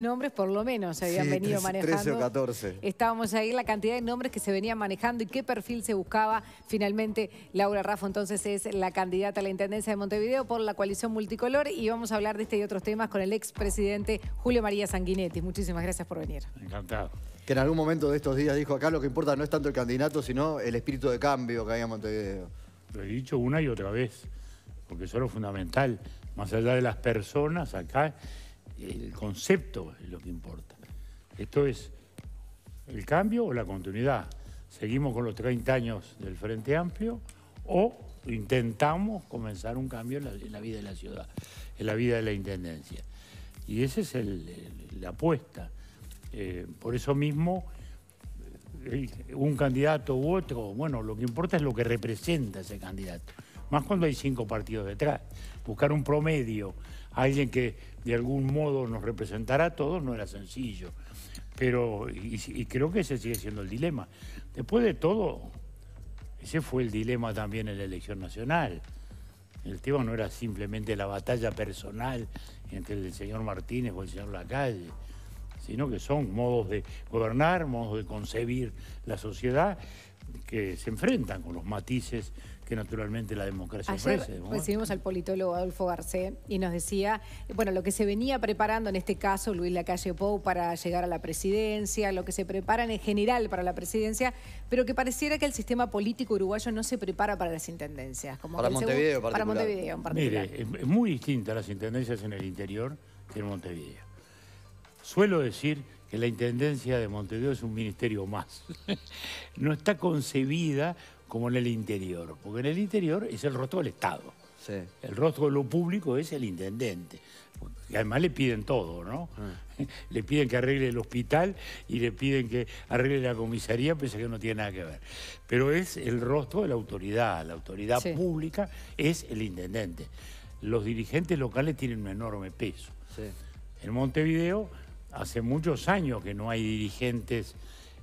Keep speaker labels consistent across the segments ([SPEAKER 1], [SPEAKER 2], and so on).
[SPEAKER 1] nombres por lo menos se habían venido manejando. 13 o 14. Estábamos ahí la cantidad de nombres que se venían manejando y qué perfil se buscaba. Finalmente, Laura Raffo entonces es la candidata a la Intendencia de Montevideo por la coalición multicolor y vamos a hablar de este y otros temas con el expresidente Julio María Sanguinetti. Muchísimas gracias por venir.
[SPEAKER 2] Encantado. Que en algún momento de estos días dijo acá lo que importa no es tanto el candidato, sino el espíritu de cambio que hay en Montevideo. Lo he dicho una y otra vez,
[SPEAKER 3] porque eso es lo fundamental. Más allá de las personas acá el concepto es lo que importa. Esto es el cambio o la continuidad. Seguimos con los 30 años del Frente Amplio o intentamos comenzar un cambio en la, vida de la ciudad, en la vida de la Intendencia. Y esa es la apuesta. Eh, por eso mismo, eh, un candidato u otro, bueno, lo que importa es lo que representa ese candidato. Más cuando hay cinco partidos detrás buscar un promedio, alguien que de algún modo nos representara a todos, no era sencillo. Pero, y, y creo que ese sigue siendo el dilema. Después de todo, ese fue el dilema también en la elección nacional. El tema no era simplemente la batalla personal entre el señor Martínez o el señor Lacalle, sino que son modos de gobernar, modos de concebir la sociedad que se enfrentan con los matices que naturalmente la democracia ofrece, Recibimos
[SPEAKER 1] al politólogo Adolfo Garcé y nos decía, bueno, lo que se venía preparando en este caso Luis Lacalle Pou para llegar a la presidencia, lo que se prepara en general para la presidencia, pero que pareciera que el sistema político uruguayo no se prepara para las intendencias. Como para Montevideo en particular. Mire, es muy
[SPEAKER 3] distinta las intendencias en el interior que en Montevideo. Suelo decir que la Intendencia de Montevideo es un ministerio más. no está concebida como en el interior, porque en el interior es el rostro del Estado. El rostro de lo público es el intendente. Y además le piden todo, ¿no? Ah. Le piden que arregle el hospital y le piden que arregle la comisaría, pese que no tiene nada que ver. Pero es el rostro de la autoridad, la autoridad pública es el intendente. Los dirigentes locales tienen un enorme peso. En Montevideo hace muchos años que no hay dirigentes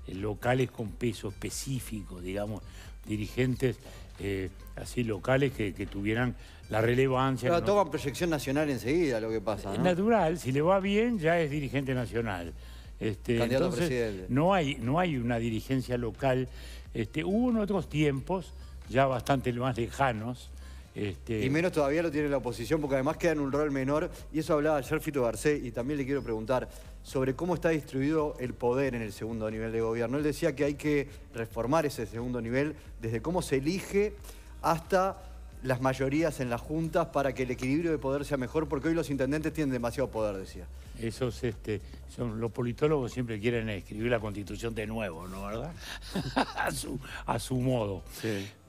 [SPEAKER 3] eh, locales con peso específico, digamos, dirigentes eh, así locales que, tuvieran la relevancia. Pero toman
[SPEAKER 2] proyección nacional enseguida lo que pasa. Es
[SPEAKER 3] natural, si le va bien ya es dirigente nacional. Este, entonces, No hay, no hay una dirigencia local. Este, hubo en otros tiempos, ya bastante más lejanos, este, Y menos
[SPEAKER 2] todavía lo tiene la oposición, porque además queda en un rol menor. Y eso hablaba ayer Fito Garcés, y también le quiero preguntar, sobre cómo está distribuido el poder en el segundo nivel de gobierno. Él decía que hay que reformar ese segundo nivel desde cómo se elige hasta las mayorías en las juntas para que el equilibrio de poder sea mejor, porque hoy los intendentes tienen demasiado poder, decía.
[SPEAKER 3] Esos, este, son, los politólogos siempre quieren escribir la Constitución de nuevo, ¿no, verdad? a, su, modo.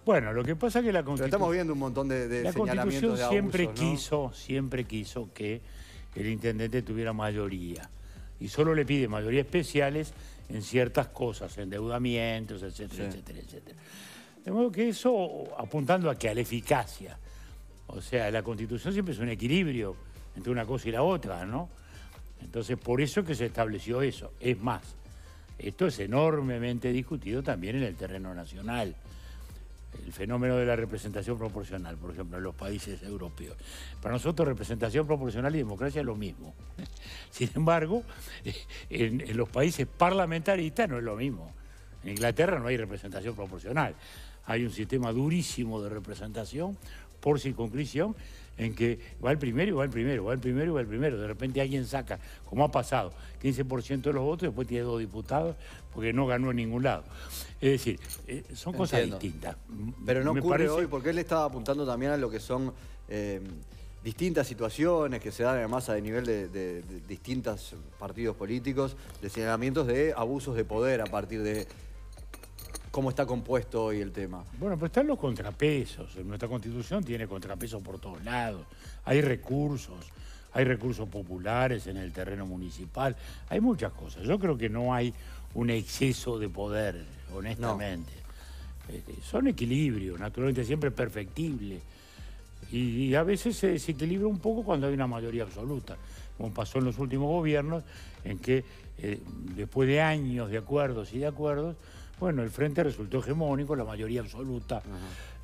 [SPEAKER 2] Bueno, lo que pasa es que la Constitución... estamos viendo un montón de, la Constitución siempre
[SPEAKER 3] quiso, siempre quiso que el intendente tuviera mayoría y solo le pide mayoría especiales en ciertas cosas, endeudamientos, etcétera, etcétera, etcétera. De modo que eso apuntando a que a la eficacia. O sea, la Constitución siempre es un equilibrio entre una cosa y la otra, ¿no? Entonces, por eso que se estableció eso. Es más, esto es enormemente discutido también en el terreno nacional el fenómeno de la representación proporcional, por ejemplo, en los países europeos. Para nosotros representación proporcional y democracia es lo mismo. Sin embargo, eh, en, los países parlamentaristas no es lo mismo. En Inglaterra no hay representación proporcional. Hay un sistema durísimo de representación por circunscripción en que va el primero y va el primero, va el primero y va el primero. De repente alguien saca, como ha pasado, 15% de los votos y después tiene dos diputados porque no ganó en ningún lado. Es decir, eh, son cosas distintas.
[SPEAKER 2] Pero no Me ocurre hoy, porque él estaba apuntando también a lo que son eh, distintas situaciones que se dan además a nivel de, nivel de distintos partidos políticos, de señalamientos de abusos de poder a partir de cómo está compuesto hoy el tema.
[SPEAKER 3] Bueno, pues están los contrapesos. nuestra Constitución tiene contrapesos por todos lados. Hay recursos, hay recursos populares en el terreno municipal. Hay muchas cosas. Yo creo que no hay un exceso de poder, honestamente. Eh, eh, son equilibrios, naturalmente siempre perfectibles. Y, a veces se desequilibra un poco cuando hay una mayoría absoluta, como pasó en los últimos gobiernos, en que eh, después de años de acuerdos y de acuerdos, bueno, el frente resultó hegemónico, la mayoría absoluta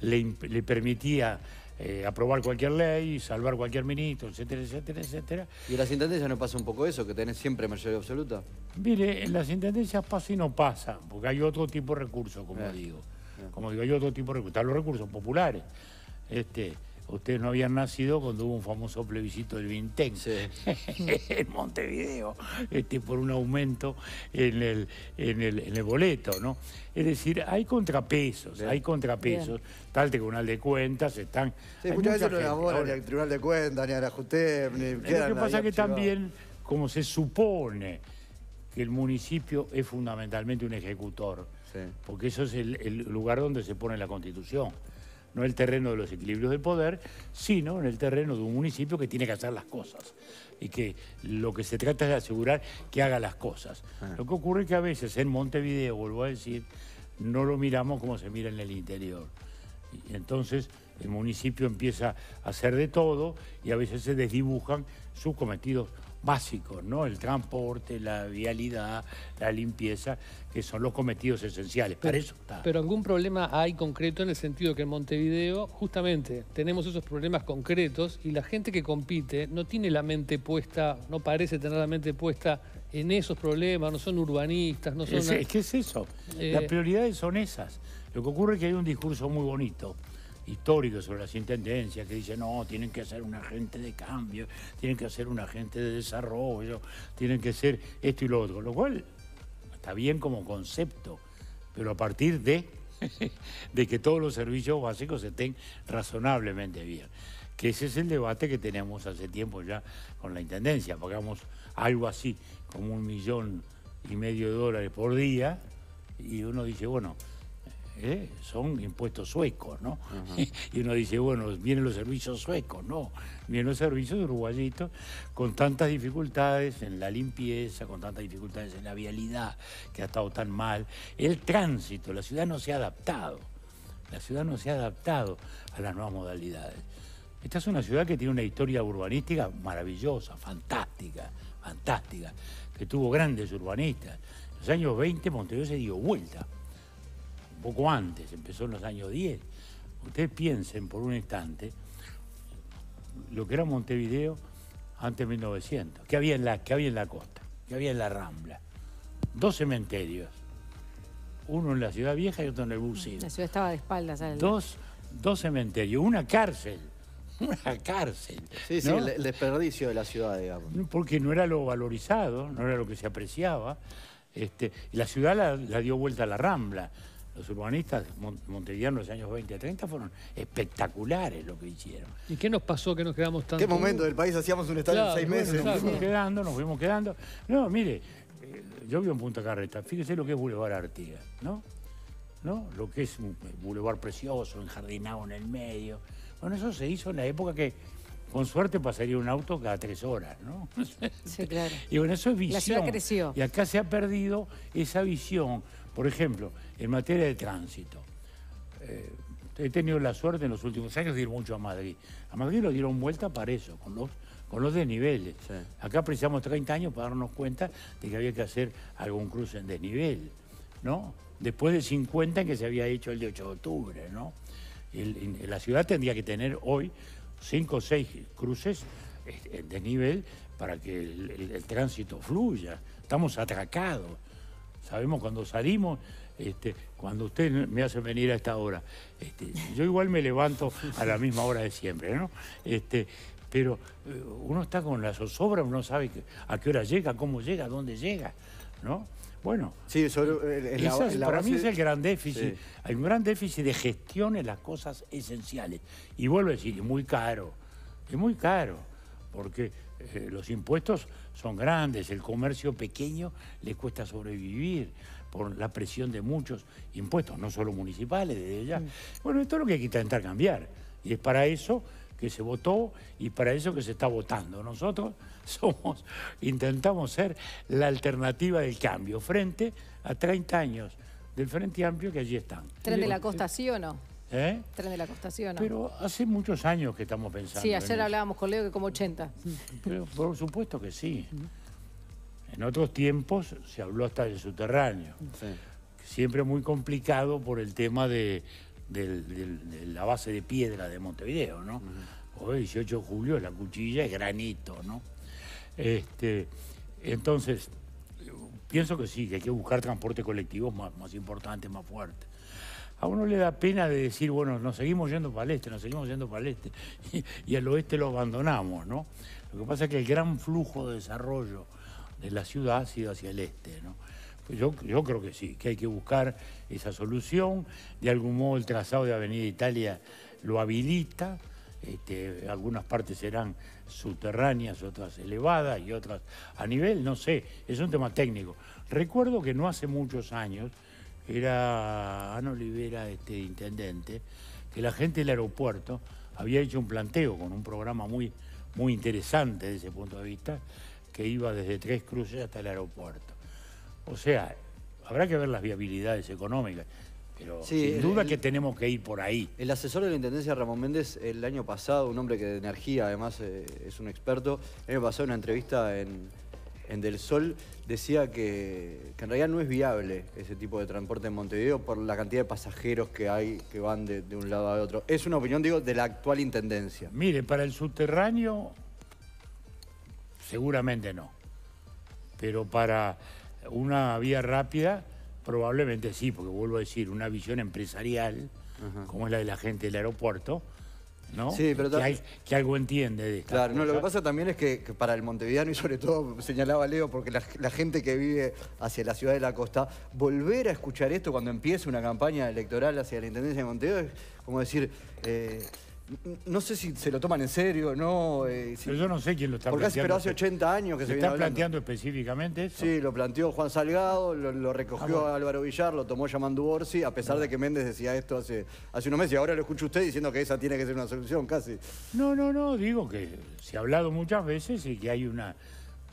[SPEAKER 3] le, permitía eh, aprobar cualquier ley, salvar cualquier ministro, etcétera, etcétera, etcétera.
[SPEAKER 2] ¿Y en las intendencias no pasa un poco eso, que tenés siempre mayoría absoluta?
[SPEAKER 3] Mire, en las intendencias pasa y no pasa, porque hay otro tipo de recursos, como digo. Como digo, hay otro tipo de recursos. Están los recursos populares. Este, Ustedes no habían nacido cuando hubo un famoso plebiscito del Vintén en Montevideo, este, por un aumento en el, en el, boleto, ¿no? Es decir, hay contrapesos, hay contrapesos. Está el Tribunal de Cuentas, están... Sí, muchas veces no enamoran ni
[SPEAKER 2] al Tribunal de Cuentas, ni a la JUTEP, ni... Lo que pasa es que también,
[SPEAKER 3] como se supone que el municipio es fundamentalmente un ejecutor, porque eso es el lugar donde se pone la Constitución no en el terreno de los equilibrios del poder, sino en el terreno de un municipio que tiene que hacer las cosas y que lo que se trata es de asegurar que haga las cosas. Ah. Lo que ocurre es que a veces en Montevideo, vuelvo a decir, no lo miramos como se mira en el interior. Y entonces el municipio empieza a hacer de todo y a veces se desdibujan sus cometidos básicos, ¿no? El transporte, la vialidad, la limpieza, que son los cometidos esenciales. Pero, Para eso
[SPEAKER 4] Pero algún problema hay concreto en el sentido que en Montevideo, justamente, tenemos esos problemas concretos y la gente que compite no tiene la mente puesta, no parece tener la mente puesta en esos problemas, no son urbanistas, no son... Es, es es
[SPEAKER 3] eso, eh, las prioridades son esas. Lo que ocurre es que hay un discurso muy bonito, histórico sobre las intendencias que dice no, tienen que ser un agente de cambio, tienen que ser un agente de desarrollo, tienen que ser esto y lo otro, lo cual está bien como concepto, pero a partir de, de que todos los servicios básicos estén razonablemente bien. Que ese es el debate que tenemos hace tiempo ya con la Intendencia. Pagamos algo así como un millón y medio de dólares por día y uno dice, bueno, ¿eh? son impuestos suecos, ¿no? Y uno dice, bueno, vienen los servicios suecos, no, vienen los servicios uruguayitos con tantas dificultades en la limpieza, con tantas dificultades en la vialidad, que ha estado tan mal, el tránsito, la ciudad no se ha adaptado, la ciudad no se ha adaptado a las nuevas modalidades. Esta es una ciudad que tiene una historia urbanística maravillosa, fantástica, fantástica, que tuvo grandes urbanistas. En los años 20 Montevideo se dio vuelta poco antes, empezó en los años 10. Ustedes piensen por un instante lo que era Montevideo antes de 1900, que había en la, había en la costa, que había en la Rambla. Dos cementerios, uno en la ciudad vieja y otro en el buceo. La
[SPEAKER 1] ciudad estaba de espaldas.
[SPEAKER 3] Dos, cementerios, una cárcel, una cárcel. Sí, sí, el desperdicio de la ciudad, digamos. Porque no era lo valorizado, no era lo que se apreciaba. Este, la ciudad la dio vuelta a la Rambla. Los urbanistas de los años 20 a 30 fueron espectaculares lo que hicieron.
[SPEAKER 4] ¿Y qué nos pasó que nos quedamos tan... ¿Qué momento del país hacíamos un estadio de seis meses? nos fuimos quedando,
[SPEAKER 3] nos fuimos quedando. No, mire, eh, yo vivo en Punta Carreta, fíjese lo que es Boulevard Artigas, ¿no? ¿No? Lo que es un boulevard precioso, enjardinado en el medio. Bueno, eso se hizo en la época que con suerte pasaría un auto cada tres horas, ¿no? Sí, claro. Y bueno, eso es visión. La ciudad creció. Y acá se ha perdido esa visión. Por ejemplo, en materia de tránsito, eh, he tenido la suerte en los últimos años de ir mucho a Madrid. A Madrid lo dieron vuelta para eso, con los, con los desniveles. Acá precisamos 30 años para darnos cuenta de que había que hacer algún cruce en desnivel, ¿no? Después de 50 en que se había hecho el de 8 de octubre, ¿no? la ciudad tendría que tener hoy 5 o 6 cruces eh, en desnivel para que el tránsito fluya. Estamos atracados sabemos cuando salimos, este, cuando usted me hace venir a esta hora. Este, yo igual me levanto a la misma hora de siempre, ¿no? Este, pero eh, uno está con la zozobra, uno sabe a qué hora llega, cómo llega, dónde llega, ¿no? Bueno,
[SPEAKER 2] sí, eh, eh, para mí es el gran déficit.
[SPEAKER 3] Hay un gran déficit de gestión en las cosas esenciales. Y vuelvo a decir, es muy caro, es muy caro, porque los impuestos son grandes, el comercio pequeño les cuesta sobrevivir por la presión de muchos impuestos, no solo municipales, desde allá. Mm. Bueno, esto es lo que hay que intentar cambiar. Y es para eso que se votó y para eso que se está votando. Nosotros somos, intentamos ser la alternativa del cambio frente a 30 años del Frente Amplio que allí están. ¿Tren de la costa eh, sí o no? ¿Eh?
[SPEAKER 1] Tren de la constación Pero
[SPEAKER 3] hace muchos años que estamos pensando. Sí, ayer hablábamos
[SPEAKER 1] con Leo que como 80.
[SPEAKER 3] Pero por supuesto que sí. En otros tiempos se habló hasta del subterráneo. Siempre muy complicado por el tema de, la base de piedra de Montevideo, ¿no? Hoy, 18 de julio, la cuchilla es granito, ¿no? Este, entonces, pienso que sí, que hay que buscar transporte colectivo más, más importante, más fuerte a uno le da pena de decir, bueno, nos seguimos yendo para el este, nos seguimos yendo para el este, y, al oeste lo abandonamos, ¿no? Lo que pasa es que el gran flujo de desarrollo de la ciudad ha sido hacia el este, ¿no? Pues yo, creo que sí, que hay que buscar esa solución. De algún modo el trazado de Avenida Italia lo habilita, este, algunas partes serán subterráneas, otras elevadas y otras a nivel, no sé, es un tema técnico. Recuerdo que no hace muchos años era Ana Olivera, este intendente, que la gente del aeropuerto había hecho un planteo con un programa muy, muy interesante desde ese punto de vista, que iba desde Tres Cruces hasta el aeropuerto. O sea, habrá que ver las viabilidades económicas. Pero sin duda
[SPEAKER 2] que tenemos que ir por ahí. El asesor de la Intendencia, Ramón Méndez, el año pasado, un hombre que de energía además eh, es un experto, el año pasado en una entrevista en, en Del Sol decía que, en realidad no es viable ese tipo de transporte en Montevideo por la cantidad de pasajeros que hay que van de, un lado a otro. Es una opinión, digo, de la actual Intendencia.
[SPEAKER 3] Mire, para el subterráneo seguramente no, pero para una vía rápida probablemente sí, porque vuelvo a decir, una visión empresarial como es la de la gente del aeropuerto, que, algo entiende de Claro, lo que pasa
[SPEAKER 2] también es que, para el montevideano, y sobre todo señalaba Leo, porque la, gente que vive hacia la ciudad de la costa, volver a escuchar esto cuando empiece una campaña electoral hacia la Intendencia de Montevideo es como decir... Eh, no sé si se lo toman en serio, ¿no? Eh, pero yo no sé quién lo está planteando. Porque hace 80 años que se, se está planteando específicamente eso? Sí, lo planteó Juan Salgado, lo, recogió ah, Álvaro Villar, lo tomó Llamando Orsi, a pesar de que Méndez decía esto hace, hace unos meses. Y ahora lo escucho usted diciendo que esa tiene que ser una solución, casi.
[SPEAKER 3] No, no, no, digo que se ha hablado muchas veces y que hay una...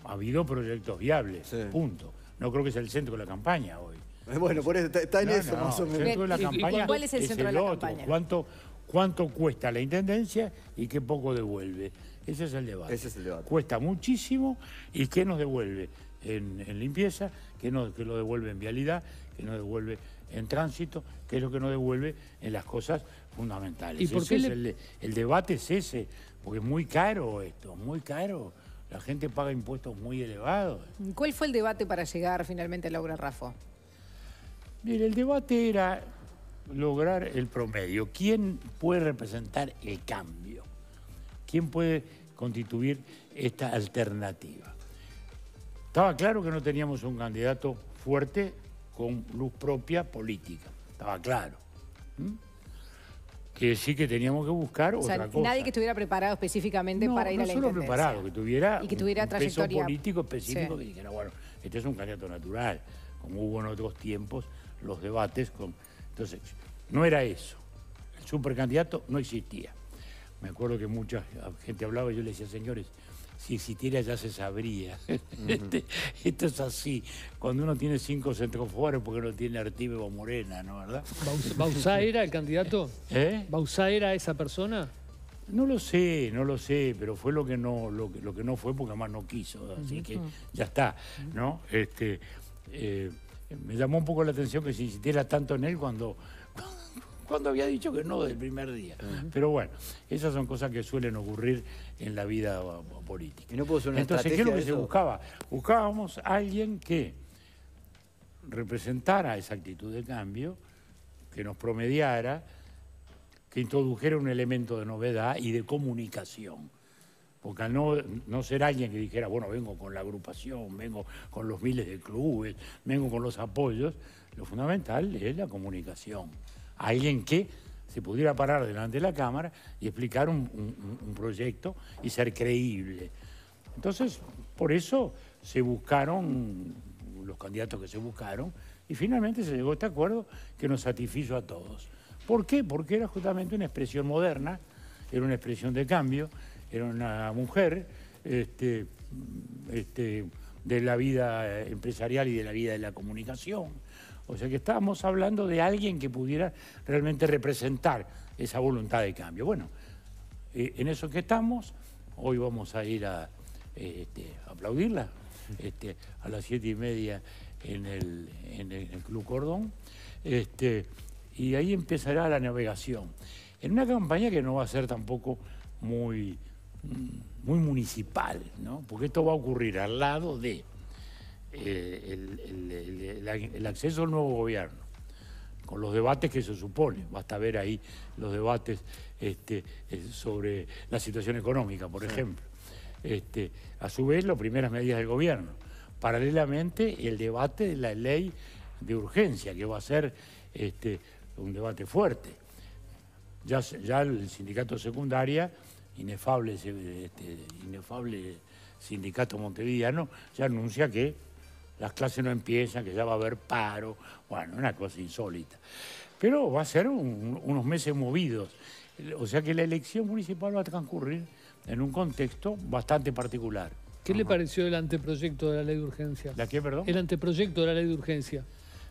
[SPEAKER 3] Ha habido proyectos viables, punto. No creo que sea el centro de la campaña hoy. Bueno, por
[SPEAKER 2] está, en eso más
[SPEAKER 3] o menos. El centro de la campaña ¿Y, y, cuál es el centro de la campaña? ¿Cuánto, cuánto cuesta la Intendencia y qué poco devuelve. Ese es el debate. Ese es el debate. Cuesta muchísimo y qué nos devuelve en, limpieza, qué, nos, lo devuelve en vialidad, qué nos devuelve en tránsito, qué es lo que nos devuelve en las cosas fundamentales. ¿Y por qué el, debate es ese, porque es muy caro esto, muy caro. La gente paga impuestos muy elevados.
[SPEAKER 1] ¿Cuál fue el debate para llegar finalmente a obra, Rafa? Mire, el debate era
[SPEAKER 3] lograr el promedio? ¿Quién puede representar el cambio? ¿Quién puede constituir esta alternativa? Estaba claro que no teníamos un candidato fuerte con luz propia política. Estaba claro. ¿Mm? Que sí que teníamos que buscar o otra cosa. Nadie que
[SPEAKER 1] estuviera preparado específicamente para ir a la solo preparado,
[SPEAKER 3] que tuviera, y que tuviera un trayectoria... peso político específico que dijera, bueno, este es un candidato natural, como hubo en otros tiempos los debates con entonces, no era eso. El supercandidato no existía. Me acuerdo que mucha gente hablaba y yo le decía, señores, si existiera ya se sabría. Este, esto es así. Cuando uno tiene cinco ¿por porque no tiene Artibe o Morena, ¿no? ¿Verdad? ¿Bausá era el candidato?
[SPEAKER 4] ¿Eh? ¿Bausá era esa persona? No lo sé, no lo
[SPEAKER 3] sé, pero fue lo que no, lo que, lo que no fue porque además no quiso. Así que ya está, ¿no? Este, eh, me llamó un poco la atención que se insistiera tanto en él cuando, cuando había dicho que no del primer día. Pero bueno, esas son cosas que suelen ocurrir en la vida política.
[SPEAKER 2] Entonces, ¿qué es lo que se buscaba?
[SPEAKER 3] Buscábamos a alguien que representara esa actitud de cambio, que nos promediara, que introdujera un elemento de novedad y de comunicación. Porque no, no ser alguien que dijera, bueno, vengo con la agrupación, vengo con los miles de clubes, vengo con los apoyos. Lo fundamental es la comunicación. Alguien que se pudiera parar delante de la cámara y explicar un, un proyecto y ser creíble. Entonces, por eso se buscaron los candidatos que se buscaron y finalmente se llegó a este acuerdo que nos satisfizo a todos. ¿Por qué? Porque era justamente una expresión moderna, era una expresión de cambio, era una mujer este, este, de la vida empresarial y de la vida de la comunicación. O sea que estábamos hablando de alguien que pudiera realmente representar esa voluntad de cambio. Bueno, eh, en eso que estamos, hoy vamos a ir a este, aplaudirla este, a las siete y media en el, en el Club Cordón. Este, y ahí empezará la navegación. En una campaña que no va a ser tampoco muy muy municipal, ¿no? Porque esto va a ocurrir al lado de eh, el, acceso al nuevo gobierno, con los debates que se supone. Basta ver ahí los debates este, eh, sobre la situación económica, por ejemplo. Este, a su vez, las primeras medidas del gobierno. Paralelamente, el debate de la ley de urgencia, que va a ser este, un debate fuerte. Ya, ya el sindicato secundaria inefable, este, inefable sindicato montevidiano ya anuncia que las clases no empiezan, que ya va a haber paro, bueno, una cosa insólita. Pero va a ser unos meses movidos, o sea que la elección municipal va a transcurrir en un contexto bastante particular.
[SPEAKER 4] ¿Qué le pareció el anteproyecto de la ley de urgencia? ¿La qué, perdón? El anteproyecto de la ley de urgencia.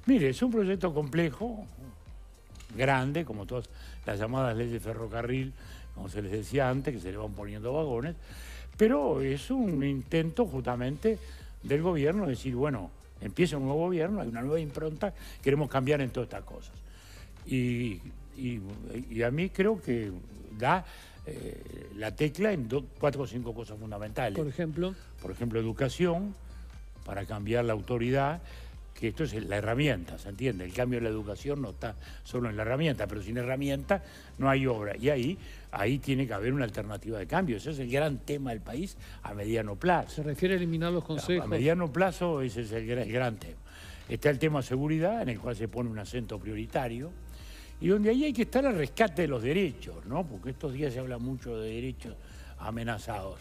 [SPEAKER 4] Mire, es un proyecto complejo,
[SPEAKER 3] grande, como todas las llamadas leyes de ferrocarril, como se les decía antes, que se le van poniendo vagones, pero es un intento justamente del gobierno de decir, bueno, empieza un nuevo gobierno, hay una nueva impronta, queremos cambiar en todas estas cosas. Y, a mí creo que da eh, la tecla en cuatro o cinco cosas fundamentales. Por ejemplo. Por ejemplo, educación, para cambiar la autoridad, que esto es la herramienta, ¿se entiende? El cambio de la educación no está solo en la herramienta, pero sin herramienta no hay obra. Y ahí, ahí tiene que haber una alternativa de cambio. Ese es el gran tema del país a mediano plazo. ¿Se refiere a eliminar los consejos? A mediano plazo ese es el, gran tema. Está el tema seguridad, en el cual se pone un acento prioritario, y donde ahí hay que estar al rescate de los derechos, ¿no? Porque estos días se habla mucho de derechos amenazados.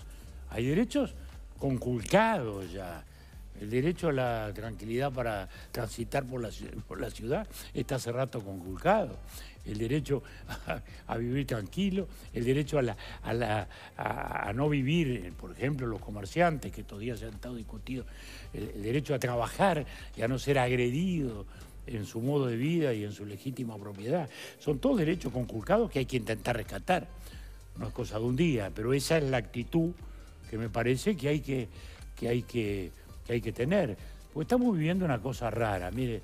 [SPEAKER 3] Hay derechos conculcados ya el derecho a la tranquilidad para transitar por la, por la ciudad está hace rato conculcado. El derecho a, vivir tranquilo, el derecho a, la, la, a, no vivir, por ejemplo, los comerciantes que estos días se han estado discutiendo. el, derecho a trabajar y a no ser agredido en su modo de vida y en su legítima propiedad. Son todos derechos conculcados que hay que intentar rescatar. No es cosa de un día, pero esa es la actitud que me parece que hay que, que, hay que que hay que tener. Porque estamos viviendo una cosa rara. Mire,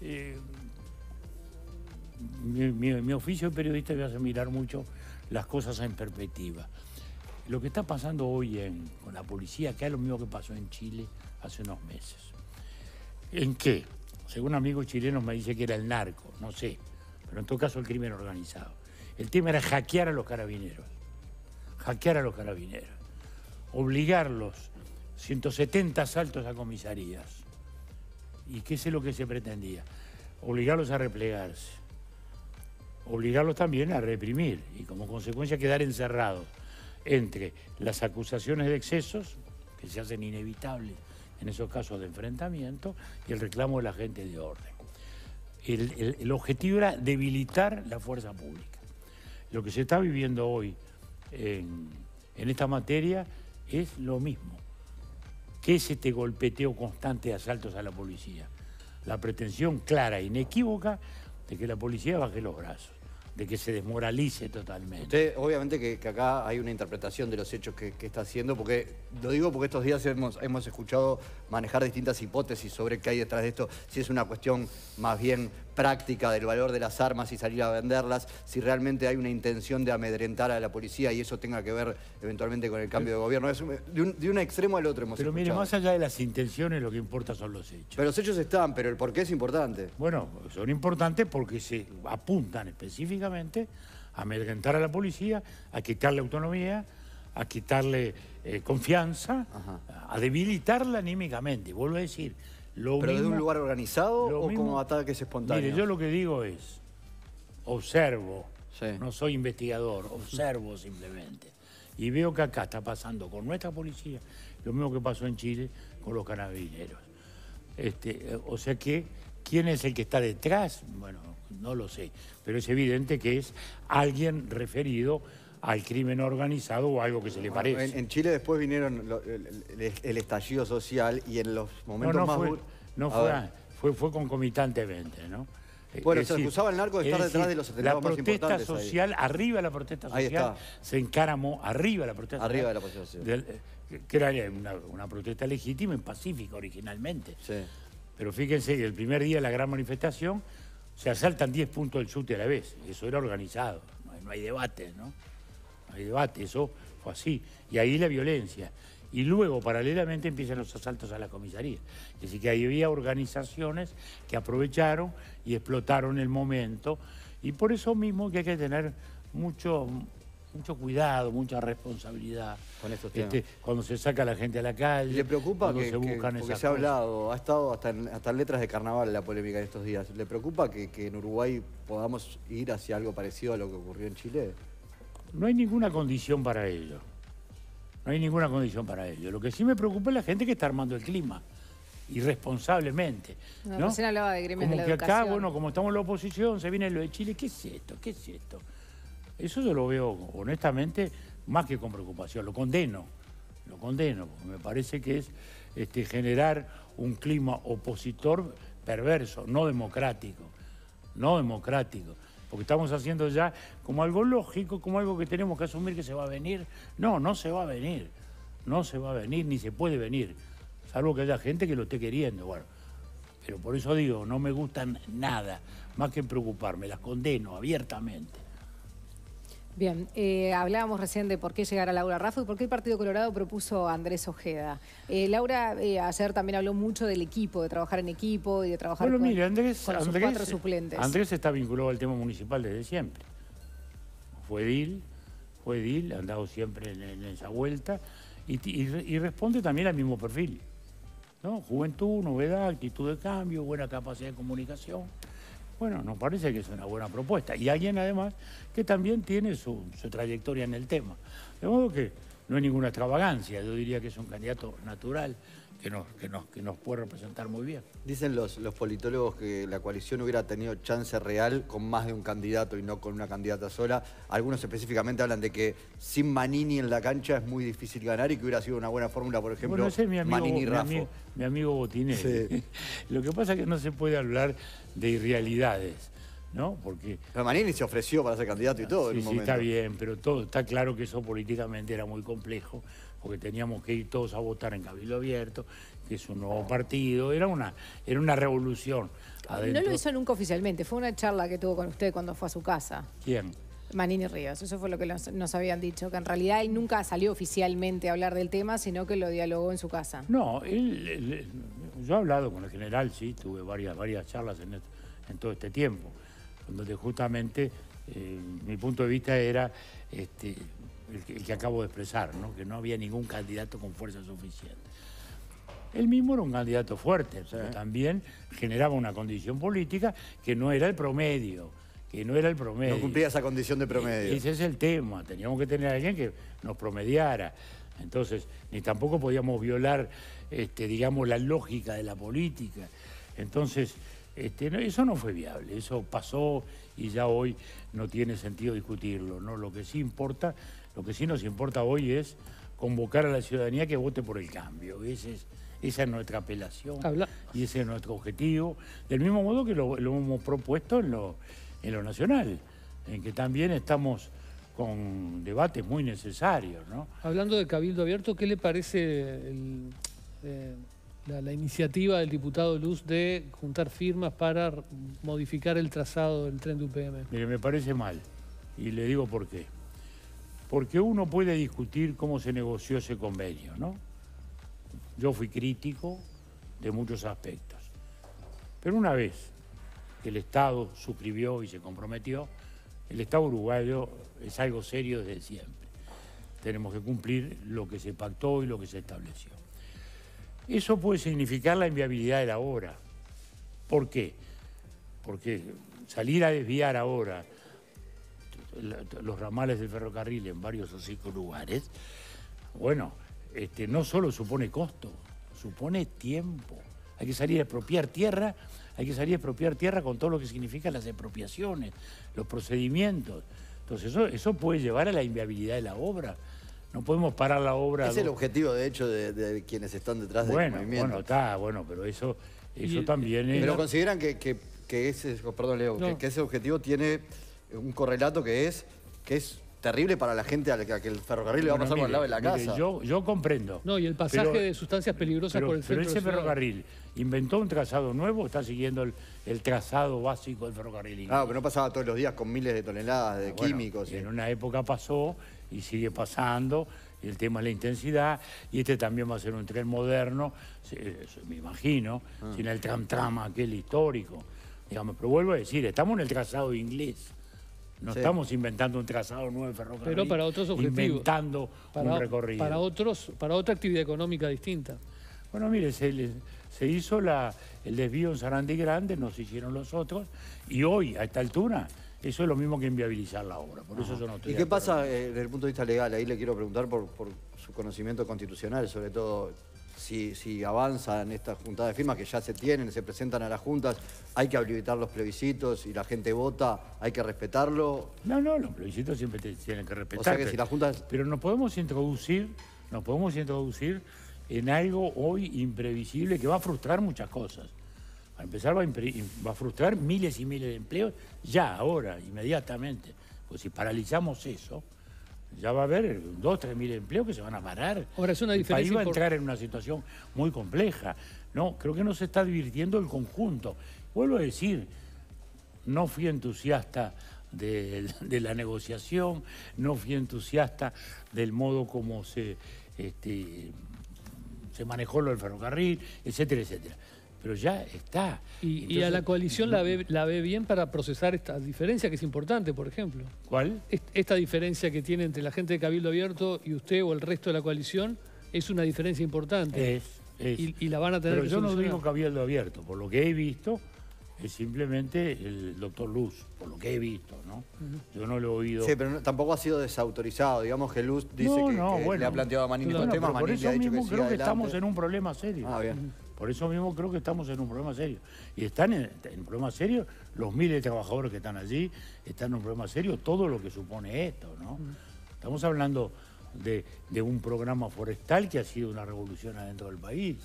[SPEAKER 3] eh, mi, oficio de periodista me hace mirar mucho las cosas en perspectiva. Lo que está pasando hoy en, con la policía, que es lo mismo que pasó en Chile hace unos meses. ¿En qué? Según amigos chilenos me dice que era el narco, no sé, pero en todo caso el crimen organizado. El tema era hackear a los carabineros, hackear a los carabineros, obligarlos 170 saltos a comisarías. ¿Y qué es lo que se pretendía? Obligarlos a replegarse, obligarlos también a reprimir y como consecuencia quedar encerrados entre las acusaciones de excesos, que se hacen inevitables en esos casos de enfrentamiento, y el reclamo de la gente de orden. El, objetivo era debilitar la fuerza pública. Lo que se está viviendo hoy en esta materia es lo mismo. ¿Qué es este golpeteo constante de asaltos a la policía? La pretensión clara e inequívoca de que la policía baje los
[SPEAKER 2] brazos, de que se desmoralice totalmente. Usted, obviamente que, acá hay una interpretación de los hechos que, está haciendo, porque lo digo porque estos días hemos, hemos escuchado manejar distintas hipótesis sobre qué hay detrás de esto, si es una cuestión más bien práctica del valor de las armas y salir a venderlas, si realmente hay una intención de amedrentar a la policía y eso tenga que ver eventualmente con el cambio de gobierno. de, un, extremo al otro hemos Pero mire, más
[SPEAKER 3] allá de las intenciones, lo que importa son los
[SPEAKER 2] hechos. Pero los hechos están, pero el por qué es importante. Bueno, son importantes porque se
[SPEAKER 3] apuntan específicamente a amedrentar a la policía, a quitarle autonomía, a quitarle eh, confianza, a debilitarla anímicamente. Vuelvo a decir, ¿Pero un lugar
[SPEAKER 2] organizado o como ataques espontáneo? Mire, yo
[SPEAKER 3] lo que digo es, observo, no soy investigador, observo
[SPEAKER 2] simplemente.
[SPEAKER 3] Y veo que acá está pasando con nuestra policía lo mismo que pasó en Chile con los carabineros. Este, o sea que, ¿quién es el que está detrás? Bueno, no lo sé, pero es evidente que es alguien referido al crimen organizado o algo que se le parece. en,
[SPEAKER 2] Chile después vinieron el, estallido social y en los momentos no, no Fue, no fue,
[SPEAKER 3] fue, fue concomitantemente, ¿no? Eh, bueno, se acusaba al narco de estar detrás de los atentados más importantes. La protesta social, arriba de la protesta social, se eh, encaramó, arriba de la protesta Arriba de la protesta social. que era una, protesta legítima y pacífica originalmente. Sí. Pero fíjense el primer día de la gran manifestación se asaltan 10 puntos del chute a la vez. Eso era organizado, no hay debate, ¿no? hay debate, eso fue así. Y ahí la violencia. Y luego, paralelamente, empiezan los asaltos a la comisaría. Es decir, que ahí había organizaciones que aprovecharon y explotaron el momento. Y por eso mismo que hay que tener mucho, mucho cuidado, mucha responsabilidad.
[SPEAKER 2] Con estos temas. Este,
[SPEAKER 3] cuando se saca la gente a la calle. ¿Le preocupa que se, buscan se ha hablado,
[SPEAKER 2] ha estado hasta en, hasta letras de carnaval la polémica en estos días? ¿Le preocupa que en Uruguay podamos ir hacia algo parecido a lo que ocurrió en Chile?
[SPEAKER 3] No hay ninguna condición para ello. No hay ninguna condición para ello. Lo que sí me preocupa es la gente que está armando el clima, irresponsablemente. No, ¿no? hablaba
[SPEAKER 1] de gremio como la que acá, bueno,
[SPEAKER 3] como estamos en la oposición, se viene lo de Chile. ¿Qué es esto? ¿Qué es esto? Eso yo lo veo, honestamente, más que con preocupación. Lo condeno. Lo condeno, porque me parece que es este, generar un clima opositor perverso, no democrático. No democrático que estamos haciendo ya como algo lógico, como algo que tenemos que asumir que se va a venir. No, no se va a venir, no se va a venir, ni se puede venir, salvo que haya gente que lo esté queriendo. Bueno, pero por eso digo, no me gustan nada, más que preocuparme, las condeno abiertamente.
[SPEAKER 1] Bien, eh, hablábamos recién de por qué llegar a Laura Raffo y por qué el Partido Colorado propuso a Andrés Ojeda. Eh, Laura eh, ayer también habló mucho del equipo, de trabajar en equipo y de trabajar con, mire, Andrés, Andrés, suplentes. Andrés
[SPEAKER 3] está vinculado al tema municipal desde siempre. Fue Edil, fue Edil, ha andado siempre en, esa vuelta y, responde también al mismo perfil. ¿no? Juventud, novedad, actitud de cambio, buena capacidad de comunicación. Bueno, nos parece que es una buena propuesta. Y alguien además que también tiene su, su trayectoria en el tema. De modo que no hay ninguna extravagancia, yo diría que es un candidato natural que nos, que nos, que nos puede representar muy
[SPEAKER 2] bien. Dicen los, los politólogos que la coalición hubiera tenido chance real con más de un candidato y no con una candidata sola. Algunos específicamente hablan de que sin Manini en la cancha es muy difícil ganar y que hubiera sido una buena fórmula, por ejemplo, mi amigo, Manini
[SPEAKER 3] Mi, amigo Botinelli. Lo que pasa es que no se puede hablar de irrealidades. ¿no? Porque... Manini se ofreció para ser candidato y todo. Sí, está bien, pero todo, está claro que eso políticamente era muy complejo porque teníamos que ir todos a votar en Cabildo Abierto, que es un nuevo partido, era una, era una revolución. No lo hizo
[SPEAKER 1] nunca oficialmente, fue una charla que tuvo con usted cuando fue a su casa. ¿Quién? Manini Ríos, eso fue lo que nos, habían dicho, que en realidad él nunca salió oficialmente a hablar del tema, sino que lo dialogó en su casa. No,
[SPEAKER 3] yo he hablado con el general, sí, tuve varias, varias charlas en, todo este tiempo, donde justamente eh, mi punto de vista era este, el que, acabo de expresar, que no había ningún candidato con fuerza suficiente. Él mismo era un candidato fuerte, pero también generaba una condición política que no era el promedio, que no era el promedio. No cumplía esa condición de e-, promedio. Ese es el tema, teníamos que tener a alguien que nos promediara. Entonces, ni tampoco podíamos violar, este, digamos, la lógica de la política. Entonces, este, eso no fue viable, eso pasó y ya hoy no tiene sentido discutirlo. ¿no? Lo que sí importa lo que sí nos importa hoy es convocar a la ciudadanía que vote por el cambio. esa es nuestra apelación y ese es nuestro objetivo. Del mismo modo que lo, hemos propuesto en lo, nacional, en que también estamos con debates muy necesarios.
[SPEAKER 4] Hablando de Cabildo Abierto, ¿qué le parece eh, la, la, iniciativa del diputado Luz de juntar firmas para modificar el trazado del tren de UPM? Mire, me
[SPEAKER 3] parece mal y le digo por qué. Porque uno puede discutir cómo se negoció ese convenio, ¿no? Yo fui crítico de muchos aspectos. Pero una vez que el Estado suscribió y se comprometió, el Estado uruguayo es algo serio desde siempre. Tenemos que cumplir lo que se pactó y lo que se estableció. Eso puede significar la inviabilidad de la obra. ¿Por qué? Porque salir a desviar ahora los ramales del ferrocarril en varios o cinco lugares, bueno, este, no solo supone costo, supone tiempo. Hay que salir a expropiar tierra, hay que salir a expropiar tierra con todo lo que significa las expropiaciones, los procedimientos. Entonces eso, puede llevar a la inviabilidad de la obra. No podemos parar la obra. Es el
[SPEAKER 2] objetivo, de hecho, de, quienes están detrás bueno, del movimiento. Bueno, está, bueno, pero eso, eso también es... Pero consideran que, ese, oh, que ese objetivo tiene un correlato que es, que es terrible para la gente a la que el ferrocarril le va a pasar por el lado de la casa.
[SPEAKER 3] Yo, yo, comprendo. No, y
[SPEAKER 2] el pasaje de
[SPEAKER 3] sustancias peligrosas por el Pero ese ferrocarril inventó un trazado nuevo, está siguiendo el, trazado básico del ferrocarril. Ah, pero no
[SPEAKER 2] pasaba todos los días con
[SPEAKER 3] miles de toneladas de ah, químicos. en una época pasó y sigue pasando. Y el tema es la intensidad, y este también va a ser un tren moderno, me imagino, ah. sin el tram trama aquel histórico. Digamos, pero vuelvo a decir, estamos en el trazado inglés no estamos
[SPEAKER 4] inventando un trazado nuevo de ferrocarril. Pero para otros objetivos. Inventando un recorrido. Para, otros, para otra actividad económica distinta. Bueno, mire, se, se hizo la,
[SPEAKER 3] el desvío en Sarandí Grande, nos hicieron los otros, y hoy, a esta altura, eso es lo mismo que inviabilizar la obra. Por eso no ¿Y qué
[SPEAKER 2] pasa eh, desde el punto de vista legal? Ahí le quiero preguntar por, por su conocimiento constitucional, sobre todo si, si avanzan estas juntadas de firmas que ya se tienen, se presentan a las juntas, hay que habilitar los plebiscitos y la gente vota, hay que respetarlo.
[SPEAKER 3] No, no, los plebiscitos siempre tienen que respetarse. O sea que si las
[SPEAKER 2] juntas... Pero nos podemos introducir,
[SPEAKER 3] podemos introducir en algo hoy imprevisible que va a frustrar muchas cosas. A empezar va a, frustrar miles y miles de empleos ya, ahora, inmediatamente. Pues si paralizamos eso, ya va a haber 2, tres mil empleos que se van a parar. Ahora es una diferencia. va a entrar en una situación muy compleja. No, creo que no se está divirtiendo el conjunto. Vuelvo a decir, no fui entusiasta de, la negociación, no fui entusiasta del modo como se, este, se manejó lo del ferrocarril, etcétera, etcétera pero
[SPEAKER 4] ya está. ¿Y, a la coalición la ve, la ve bien para procesar esta diferencia que es importante, por ejemplo? ¿Cuál? Esta diferencia que tiene entre la gente de Cabildo Abierto y usted o el resto de la coalición es una diferencia importante. Es, es. Y, la van a tener pero yo no digo Cabildo
[SPEAKER 3] Abierto, por lo que he visto es simplemente el doctor Luz, por lo que he visto, ¿no?
[SPEAKER 2] Yo no lo he oído. Sí, pero tampoco ha sido desautorizado. Digamos que Luz dice que, le ha planteado a Manini los temas, Manini ha dicho que creo que estamos en
[SPEAKER 3] un problema serio. Ah, bien. Por eso mismo creo que estamos en un problema serio. Y están en, un problema serio los miles de trabajadores que están allí, están en un problema serio todo lo que supone esto, ¿no? Estamos hablando de, un programa forestal que ha sido una revolución adentro del país.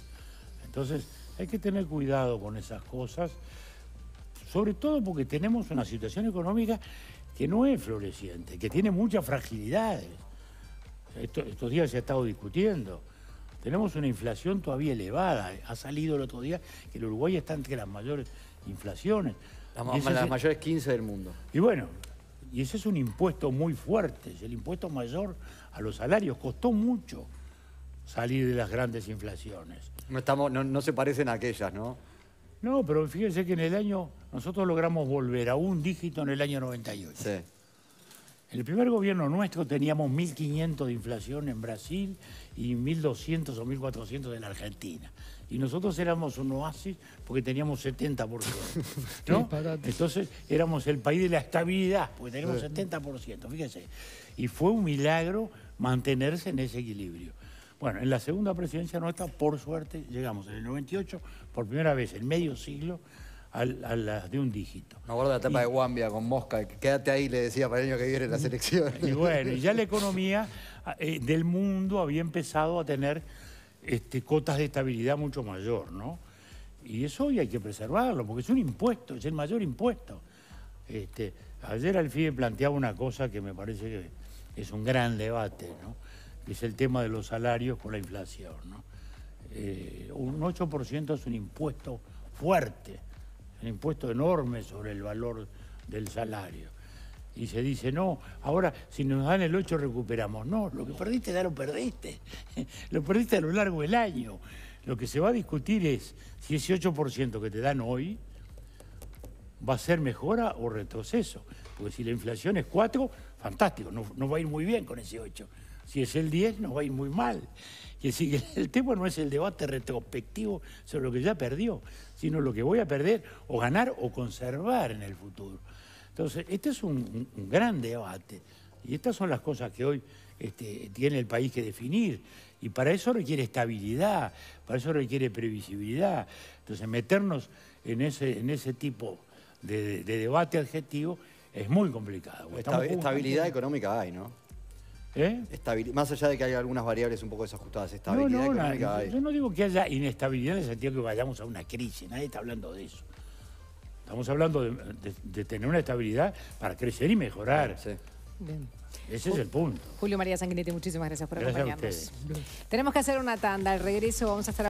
[SPEAKER 3] Entonces, hay que tener cuidado con esas cosas, sobre todo porque tenemos una situación económica que no es floreciente, que tiene muchas fragilidades. estos días se ha estado discutiendo. Tenemos una inflación todavía elevada. Ha salido el otro día que el Uruguay está entre las mayores inflaciones. las mayores
[SPEAKER 2] 15 del mundo.
[SPEAKER 3] Y bueno, y ese es un impuesto muy fuerte, es el impuesto mayor a los salarios. Costó mucho
[SPEAKER 2] salir de las grandes inflaciones. No, estamos, no se parecen a aquellas, ¿no?
[SPEAKER 3] No, pero fíjense que en el año, nosotros logramos volver a un dígito en el año 98. Sí. En el primer gobierno nuestro teníamos 1.500 de inflación en Brasil y 1.200 o 1.400 en la Argentina. Y nosotros éramos un oasis porque teníamos 70%. Entonces éramos el país de la estabilidad, porque tenemos 70%, fíjense. Y fue un milagro mantenerse en ese equilibrio. Bueno, en la segunda presidencia nuestra, por suerte, llegamos en el 98, por primera vez en medio siglo, a, las de un dígito. Me acuerdo de la etapa de Guambia con Mosca, quédate ahí, le decía para el año que viene la mm. selección. Y bueno, ya la economía ah, eh, del mundo había empezado a tener este, cotas de estabilidad mucho mayor, ¿no? Y eso hoy hay que preservarlo, porque es un impuesto, es el mayor impuesto. Este, ayer Alfie planteaba una cosa que me parece que es un gran debate, ¿no? que es el tema de los salarios con la inflación. ¿no? Eh, un 8% es un impuesto fuerte un impuesto enorme sobre el valor del salario. Y se dice, no, ahora si nos dan el 8 recuperamos. No, lo que perdiste ya lo perdiste. lo perdiste a lo largo del año. Lo que se va a discutir es si ese 8% que te dan hoy va a ser mejora o retroceso. Porque si la inflación es 4, fantástico, no, no va a ir muy bien con ese 8. Si es el 10, nos va a ir muy mal. Que decir, el tema no es el debate retrospectivo sobre lo que ya perdió, sino lo que voy a perder o ganar o conservar en el futuro. Entonces, este es un, gran debate y estas son las cosas que hoy este, tiene el país que definir. Y para eso requiere estabilidad, para eso requiere previsibilidad. Entonces, meternos en ese, en ese tipo de, debate adjetivo es muy
[SPEAKER 2] complicado. estabilidad económica hay, ¿no? ¿Eh? Más allá de que haya algunas variables un poco desajustadas, estabilidad yo,
[SPEAKER 3] no digo que haya inestabilidad en el sentido que vayamos a una crisis, nadie está hablando de eso. Estamos hablando de, tener una estabilidad para crecer y mejorar. Ese es el punto.
[SPEAKER 1] Julio María Sanguinetti, muchísimas gracias por acompañarnos. Tenemos que hacer una tanda. Al regreso vamos a estar